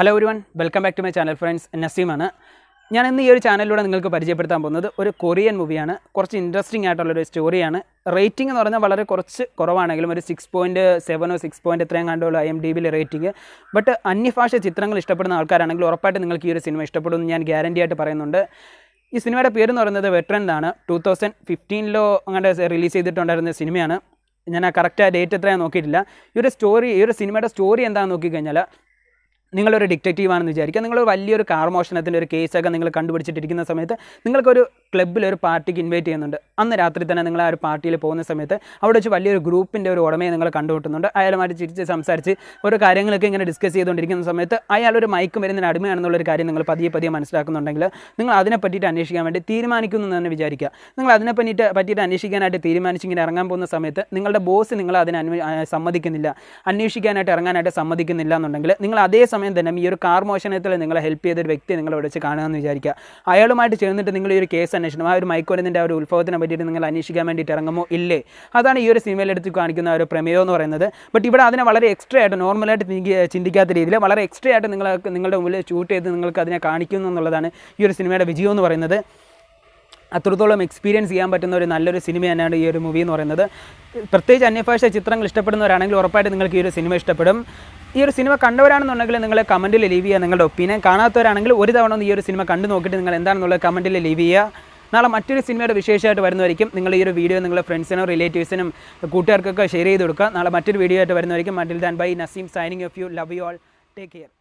hello ഒരുവൻ welcome back to my channel friends നസീമാണ് ഞാൻ ഇന്ന് ഈ ഒരു ചാനലിലൂടെ നിങ്ങൾക്ക് പരിചയപ്പെടുത്താൻ പോകുന്നത് ഒരു കൊറിയൻ മൂവിയാണ് കുറച്ച് ഇൻട്രസ്റ്റിംഗ് ആയിട്ടുള്ളൊരു സ്റ്റോറിയാണ് റേറ്റിംഗ് എന്ന് പറഞ്ഞാൽ വളരെ കുറച്ച് കുറവാണെങ്കിലും ഒരു സിക്സ് പോയിൻറ്റ് സെവനോ സിക്സ് പോയിൻറ്റ് എത്രയും കണ്ടുള്ള ഐ എം ഡി ബിയിലെ റേറ്റിംഗ് ബട്ട് അന്യഭാഷ ചിത്രങ്ങൾ ഇഷ്ടപ്പെടുന്ന ആൾക്കാരാണെങ്കിൽ ഉറപ്പായിട്ട് നിങ്ങൾക്ക് ഈ ഒരു സിനിമ ഇഷ്ടപ്പെടും ഞാൻ ഗ്യാരൻറ്റി ആയിട്ട് പറയുന്നുണ്ട് ഈ സിനിമയുടെ പേര് പറയുന്നത് വെറ്ററൻ എന്നാണ് ടൂ തൗസൻഡ് ഫിഫ്റ്റീനിലോ അങ്ങനെ റിലീസ് ചെയ്തിട്ടുണ്ടായിരുന്ന സിനിമയാണ് ഞാൻ ആ കറക്റ്റ് ആ ഡേറ്റ് എത്രയാണ് നോക്കിയിട്ടില്ല ഈ ഒരു സ്റ്റോറി ഈ ഒരു സിനിമയുടെ സ്റ്റോറി എന്താണെന്ന് നോക്കിക്കഴിഞ്ഞാൽ നിങ്ങളൊരു ഡിറ്റക്റ്റീവാണെന്ന് വിചാരിക്കുക നിങ്ങൾ വലിയൊരു കാർ മോഷണത്തിൻ്റെ ഒരു കേസൊക്കെ നിങ്ങൾ കണ്ടുപിടിച്ചിട്ടിരിക്കുന്ന സമയത്ത് നിങ്ങൾക്കൊരു ക്ലബ്ബിൽ ഒരു പാർട്ടിക്ക് ഇൻവൈറ്റ് ചെയ്യുന്നുണ്ട് അന്ന് രാത്രി തന്നെ നിങ്ങൾ ആ ഒരു പാർട്ടിയിൽ പോകുന്ന സമയത്ത് അവിടെ വെച്ച് വലിയൊരു ഗ്രൂപ്പിൻ്റെ ഒരു ഉടമയെ നിങ്ങൾ കണ്ടുമുട്ടുന്നുണ്ട് അയാളുമായിട്ട് ചിരിച്ച് സംസാരിച്ച് ഓരോ കാര്യങ്ങളൊക്കെ ഇങ്ങനെ ഡിസ്കസ് ചെയ്തുകൊണ്ടിരിക്കുന്ന സമയത്ത് അയാൾ ഒരു മയക്ക് മരുന്നിന് അടിമയാണെന്നുള്ളൊരു കാര്യം നിങ്ങൾ പതിയെ പതിയെ മനസ്സിലാക്കുന്നുണ്ടെങ്കിൽ നിങ്ങൾ അതിനെ പറ്റിയിട്ട് അന്വേഷിക്കാൻ വേണ്ടി തീരുമാനിക്കുന്നു എന്ന് തന്നെ വിചാരിക്കുക നിങ്ങൾ അതിനെ പറ്റിയിട്ട് പറ്റിയിട്ട് അന്വേഷിക്കാനായിട്ട് തീരുമാനിച്ചിങ്ങനെ ഇറങ്ങാൻ പോകുന്ന സമയത്ത് നിങ്ങളുടെ ബോസ് നിങ്ങൾ അതിനെ സമ്മതിക്കുന്നില്ല അന്വേഷിക്കാനായിട്ട് ഇറങ്ങാനായിട്ട് സമ്മതിക്കുന്നില്ല എന്നുണ്ടെങ്കിൽ നിങ്ങൾ അതേ സമയം തന്നെ ഈ ഒരു കാർ മോഷണത്തിൽ നിങ്ങളെ ഹെൽപ്പ് ചെയ്തൊരു വ്യക്തി നിങ്ങളെ വിളിച്ച് എന്ന് വിചാരിക്കുക അയാളുമായിട്ട് ചേർന്നിട്ട് നിങ്ങൾ ഈ ഒരു കേസ് അന്വേഷണം ആ ഒരു മൈക്കോലിൻ്റെ ആ ഒരു ഉത്ഭവത്തിനെ പറ്റിയിട്ട് നിങ്ങൾ അന്വേഷിക്കാൻ വേണ്ടിയിട്ട് ഇറങ്ങുമോ ഇല്ലേ അതാണ് ഈ ഒരു സിനിമയിൽ എടുത്ത് കാണിക്കുന്ന ഒരു പ്രമേയം എന്ന് പറയുന്നത് ബട്ട് ഇവിടെ അതിനെ വളരെ എക്സ്ട്രാ ആയിട്ട് നോർമലായിട്ട് ചിന്തിക്കാത്ത രീതിയിൽ വളരെ എക്സ്ട്രാ ആയിട്ട് നിങ്ങൾ നിങ്ങളുടെ മുമ്പിൽ ഷൂട്ട് ചെയ്ത് നിങ്ങൾക്ക് അതിനെ കാണിക്കുന്നു എന്നുള്ളതാണ് ഈ ഒരു സിനിമയുടെ വിജയം എന്ന് പറയുന്നത് അത്രത്തോളം എക്സ്പീരിയൻസ് ചെയ്യാൻ പറ്റുന്ന ഒരു നല്ലൊരു സിനിമ തന്നെയാണ് ഈ ഒരു മൂവി എന്ന് പറയുന്നത് പ്രത്യേകിച്ച് അന്യഭാഷ ചിത്രങ്ങൾ ഇഷ്ടപ്പെടുന്നവരാണെങ്കിൽ ഉറപ്പായിട്ട് നിങ്ങൾക്ക് ഈ ഒരു സിനിമ ഇഷ്ടപ്പെടും ഈ ഒരു സിനിമ കണ്ടവരാണെന്നുണ്ടെങ്കിൽ നിങ്ങൾ കമൻറ്റിൽ ലീവ് ചെയ്യുക നിങ്ങളുടെ ഒപ്പീനിയൻ കാണാത്തവരാണെങ്കിൽ ഒരു തവണ ഈ ഒരു സിനിമ കണ്ടു നോക്കിയിട്ട് നിങ്ങൾ എന്താണെന്നുള്ളത് കമൻറ്റിൽ ലീവ് ചെയ്യുക നാളെ മറ്റൊരു സിനിമയുടെ വിശേഷമായിട്ട് വരുന്നവരിക്കും നിങ്ങൾ ഈ ഒരു വീഡിയോ നിങ്ങളുടെ ഫ്രണ്ട്സിനും റിലേറ്റീവ്സിനും കൂട്ടുകാർക്കൊക്കെ ഷെയർ ചെയ്ത് കൊടുക്കുക നാളെ മറ്റൊരു വീഡിയോ ആയിട്ട് വരുന്നവരിക്കും മറ്റിൽ ദാൻ bye Naseem signing off you love you all take care